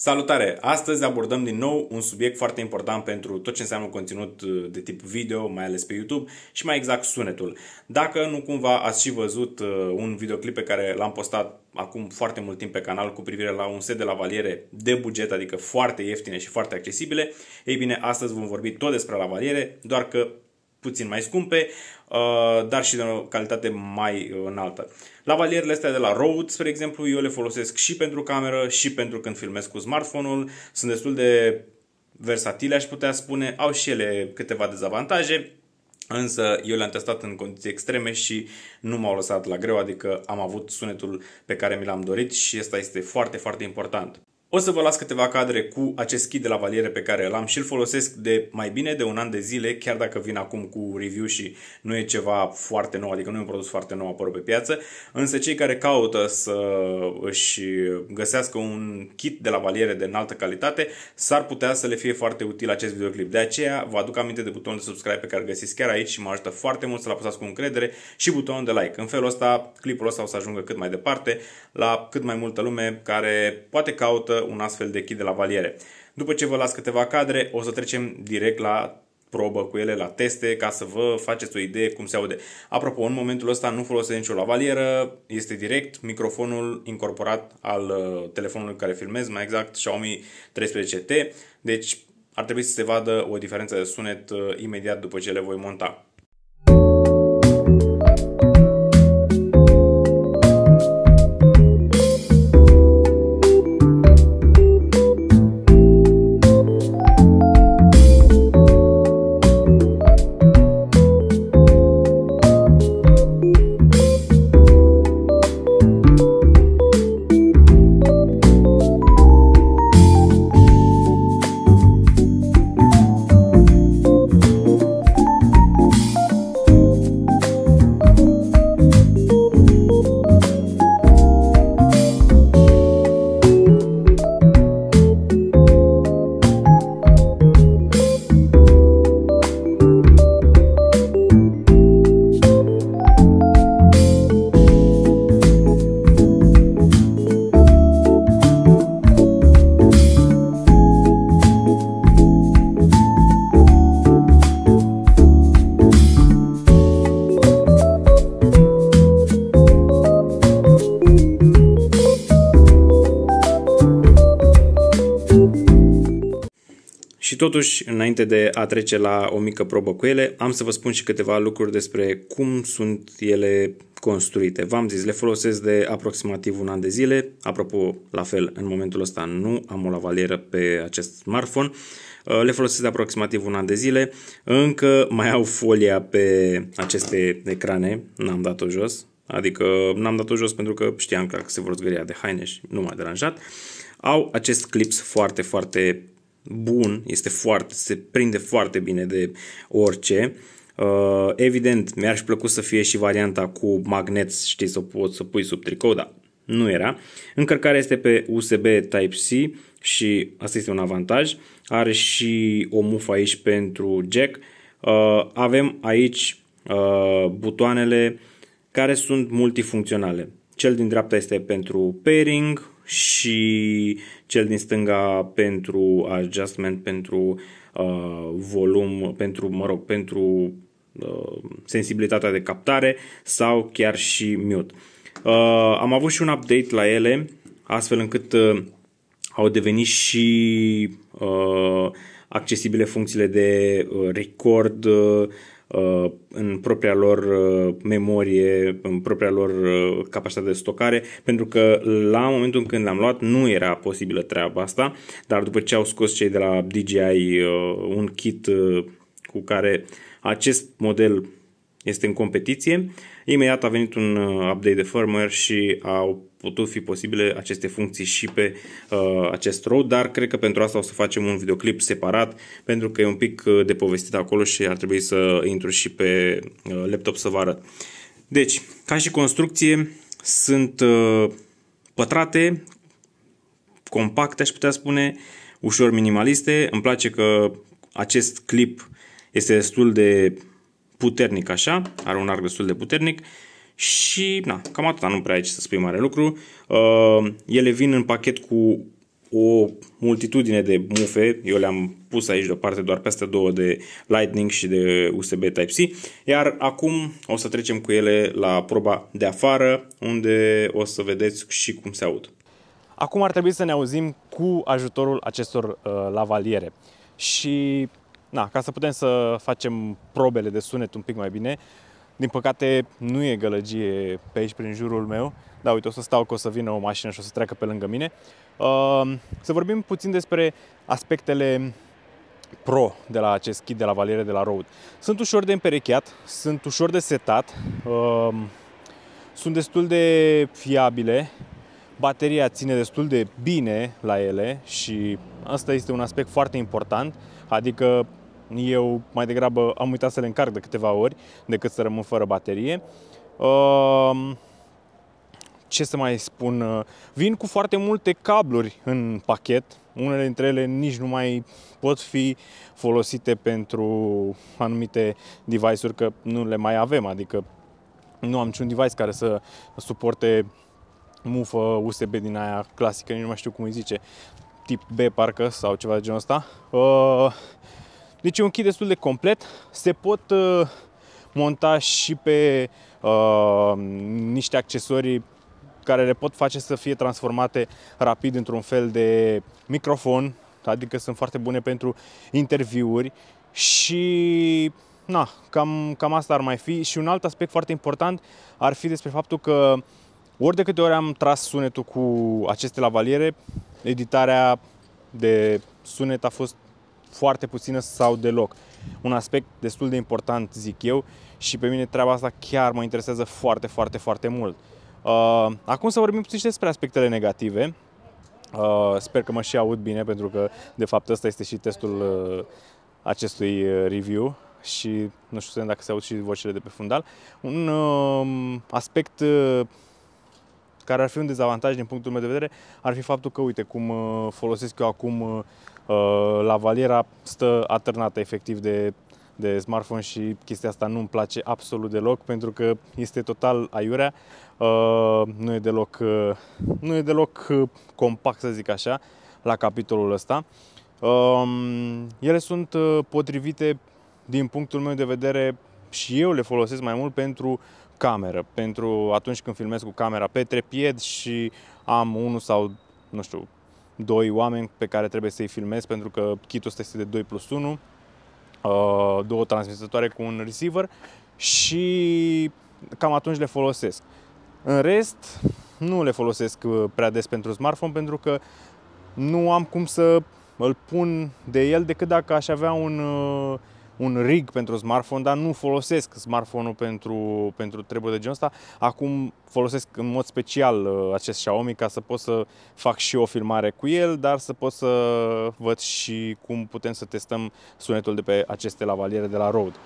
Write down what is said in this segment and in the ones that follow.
Salutare! Astăzi abordăm din nou un subiect foarte important pentru tot ce înseamnă conținut uh, de tip video, mai ales pe YouTube și mai exact sunetul. Dacă nu cumva ați și văzut uh, un videoclip pe care l-am postat acum foarte mult timp pe canal cu privire la un set de lavaliere de buget, adică foarte ieftine și foarte accesibile, ei bine, astăzi vom vorbi tot despre lavaliere, doar că puțin mai scumpe, uh, dar și de o calitate mai înaltă. Lavalierele astea de la Rode, spre exemplu, eu le folosesc și pentru cameră și pentru când filmez cu smartphone-ul. Sunt destul de versatile, aș putea spune. Au și ele câteva dezavantaje, Însă eu le-am testat în condiții extreme și nu m-au lăsat la greu, adică am avut sunetul pe care mi l-am dorit și asta este foarte, foarte important. O să vă las câteva cadre cu acest kit de lavaliere pe care îl am și îl folosesc de mai bine de un an de zile, chiar dacă vin acum cu review și nu e ceva foarte nou, adică nu e un produs foarte nou apărut pe piață, însă cei care caută să își găsească un kit de lavaliere de înaltă calitate, s-ar putea să le fie foarte util acest videoclip. De aceea vă aduc aminte de butonul de subscribe pe care îl găsiți chiar aici și mă ajută foarte mult să-l apăsați cu încredere și butonul de like. În felul ăsta, clipul ăsta o să ajungă cât mai departe la cât mai multă lume care poate caută un astfel de kit de la valiere. După ce vă las câteva cadre, o să trecem direct la probă cu ele, la teste, ca să vă faceți o idee cum se aude. Apropo, în momentul ăsta nu folosesc nicio lavalieră, este direct microfonul incorporat al uh, telefonului care filmez, mai exact Xiaomi 13T, deci ar trebui să se vadă o diferență de sunet uh, imediat după ce le voi monta. totuși, înainte de a trece la o mică probă cu ele, am să vă spun și câteva lucruri despre cum sunt ele construite. V-am zis, le folosesc de aproximativ un an de zile. Apropo, la fel, în momentul ăsta nu am o lavalieră pe acest smartphone. Uh, le folosesc de aproximativ un an de zile. Încă mai au folia pe aceste ecrane. N-am dat-o jos. Adică n-am dat-o jos pentru că știam clar că se vor zgăria de haine și nu m-a deranjat. Au acest clips foarte, foarte bun, este foarte, se prinde foarte bine de orice. Uh, evident, mi-ar fi plăcut să fie și varianta cu magnet, știi, să poți să pui sub tricou, dar nu era. Încărcarea este pe USB Type-C și asta este un avantaj. Are și o mufă aici pentru jack. Uh, avem aici uh, butoanele care sunt multifuncționale. Cel din dreapta este pentru pairing, și cel din stânga pentru adjustment, pentru uh, volum, pentru, mă rog, pentru uh, sensibilitatea de captare sau chiar și mute. Uh, am avut și un update la ele, astfel încât uh, au devenit și uh, accesibile funcțiile de uh, record, uh, Uh, în propria lor uh, memorie, în propria lor uh, capacitate de stocare, pentru că la momentul când l-am luat nu era posibilă treaba asta, dar după ce au scos cei de la DJI un kit cu care acest model este în competiție. Imediat a venit un uh, update de firmware și au putut fi posibile aceste funcții și pe uh, acest road, dar cred că pentru asta o să facem un videoclip separat, pentru că e un pic uh, de povestit acolo și ar trebui să intru și pe uh, laptop să vă arăt. Deci, ca și construcție, sunt uh, pătrate, compacte, aș putea spune, ușor minimaliste. Îmi place că acest clip este destul de puternic așa, are un arc destul de puternic și na, cam atât, nu prea aici să spui mare lucru. Uh, ele vin în pachet cu o multitudine de mufe, eu le-am pus aici deoparte doar peste două de Lightning și de USB Type-C, iar acum o să trecem cu ele la proba de afară, unde o să vedeți și cum se aud. Acum ar trebui să ne auzim cu ajutorul acestor uh, lavaliere și na, ca să putem să facem probele de sunet un pic mai bine. Din păcate nu e gălăgie pe aici prin jurul meu, da, uite, o să stau că o să vină o mașină și o să treacă pe lângă mine. Ehm, să vorbim puțin despre aspectele pro de la acest kit de la Valiere de la Road. Sunt ușor de împerecheat, sunt ușor de setat, ehm, sunt destul de fiabile, bateria ține destul de bine la ele și asta este un aspect foarte important, adică eu mai degrabă am uitat să le încarc de câteva ori decât să rămân fără baterie. Um, ce să mai spun, vin cu foarte multe cabluri în pachet, unele dintre ele nici nu mai pot fi folosite pentru anumite device-uri că nu le mai avem, adică nu am niciun device care să suporte mufă USB din aia clasică, nici nu mai știu cum îi zice, tip B parcă sau ceva de genul ăsta. Uh, deci e un kit destul de complet. Se pot uh, monta și pe uh, niște accesorii care le pot face să fie transformate rapid într-un fel de microfon, adică sunt foarte bune pentru interviuri și na, cam, cam asta ar mai fi. Și un alt aspect foarte important ar fi despre faptul că ori de câte ori am tras sunetul cu aceste lavaliere, editarea de sunet a fost foarte puțină sau deloc. Un aspect destul de important, zic eu, și pe mine treaba asta chiar mă interesează foarte, foarte, foarte mult. Uh, acum să vorbim puțin și despre aspectele negative. Uh, sper că mă și aud bine, pentru că, de fapt, ăsta este și testul uh, acestui uh, review și nu știu dacă se aud și vocile de pe fundal. Un uh, aspect uh, care ar fi un dezavantaj din punctul meu de vedere ar fi faptul că, uite, cum uh, folosesc eu acum uh, Uh, la Valiera stă atârnată efectiv de, de smartphone și chestia asta nu-mi place absolut deloc pentru că este total aiurea. Uh, nu e deloc, uh, nu e deloc compact, să zic așa, la capitolul ăsta. Um, ele sunt potrivite din punctul meu de vedere și eu le folosesc mai mult pentru cameră, pentru atunci când filmez cu camera pe trepied și am unul sau, nu știu, doi oameni pe care trebuie să-i filmez pentru că kitul ăsta este de 2 plus 1, uh, două transmisătoare cu un receiver și cam atunci le folosesc. În rest, nu le folosesc uh, prea des pentru smartphone pentru că nu am cum să îl pun de el decât dacă aș avea un uh, un rig pentru smartphone, dar nu folosesc smartphone-ul pentru, pentru treburi de genul ăsta. Acum folosesc în mod special uh, acest Xiaomi ca să pot să fac și o filmare cu el, dar să pot să văd și cum putem să testăm sunetul de pe aceste lavaliere de la Rode.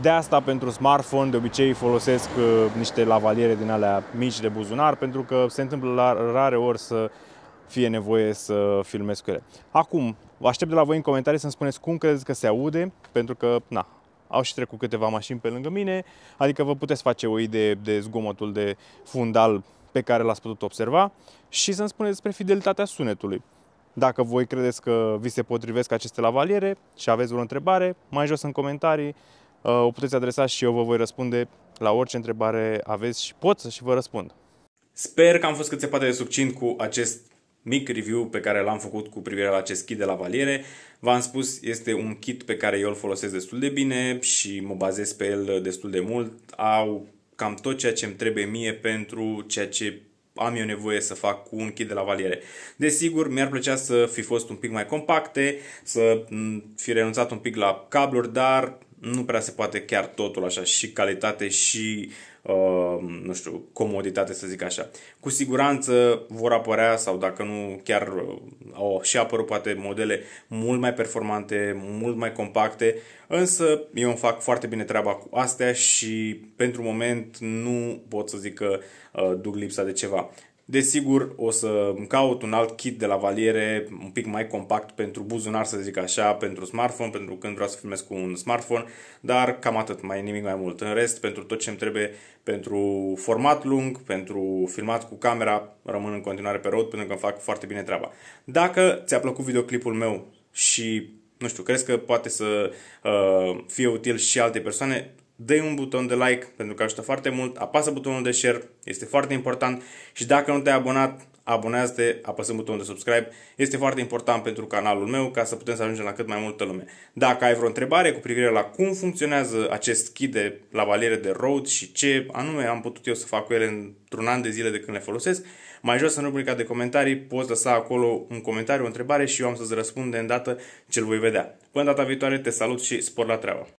De asta pentru smartphone de obicei folosesc uh, niște lavaliere din alea mici de buzunar pentru că se întâmplă la rare ori să fie nevoie să filmez cu ele. Acum, Vă aștept de la voi în comentarii să-mi spuneți cum credeți că se aude, pentru că, na, au și trecut câteva mașini pe lângă mine, adică vă puteți face o idee de zgomotul de fundal pe care l-ați putut observa și să-mi spuneți despre fidelitatea sunetului. Dacă voi credeți că vi se potrivesc aceste lavaliere și aveți vreo întrebare, mai jos în comentarii, uh, o puteți adresa și eu vă voi răspunde la orice întrebare aveți și pot să și vă răspund. Sper că am fost cât se poate de succint cu acest mic review pe care l-am făcut cu privire la acest kit de la valiere. V-am spus, este un kit pe care eu îl folosesc destul de bine și mă bazez pe el destul de mult. Au cam tot ceea ce îmi trebuie mie pentru ceea ce am eu nevoie să fac cu un kit de la valiere. Desigur, mi-ar plăcea să fi fost un pic mai compacte, să fi renunțat un pic la cabluri, dar nu prea se poate chiar totul așa, și calitate și, uh, nu știu, comoditate să zic așa. Cu siguranță vor apărea sau dacă nu chiar uh, au și apărut poate modele mult mai performante, mult mai compacte, însă eu îmi fac foarte bine treaba cu astea și pentru moment nu pot să zic că uh, duc lipsa de ceva. Desigur, o să caut un alt kit de la valiere, un pic mai compact pentru buzunar, să zic așa, pentru smartphone, pentru când vreau să filmez cu un smartphone, dar cam atât, mai nimic mai mult. În rest, pentru tot ce îmi trebuie pentru format lung, pentru filmat cu camera, rămân în continuare pe road pentru că îmi fac foarte bine treaba. Dacă ți-a plăcut videoclipul meu și nu știu, crezi că poate să uh, fie util și alte persoane, dă un buton de like pentru că ajută foarte mult, apasă butonul de share, este foarte important și dacă nu te-ai abonat, abonează-te apăsând butonul de subscribe, este foarte important pentru canalul meu ca să putem să ajungem la cât mai multă lume. Dacă ai vreo întrebare cu privire la cum funcționează acest kit de la valiere de road și ce anume am putut eu să fac cu ele într-un an de zile de când le folosesc, mai jos în rubrica de comentarii poți lăsa acolo un comentariu, o întrebare și eu am să-ți răspund de îndată ce-l voi vedea. Până data viitoare te salut și spor la treabă!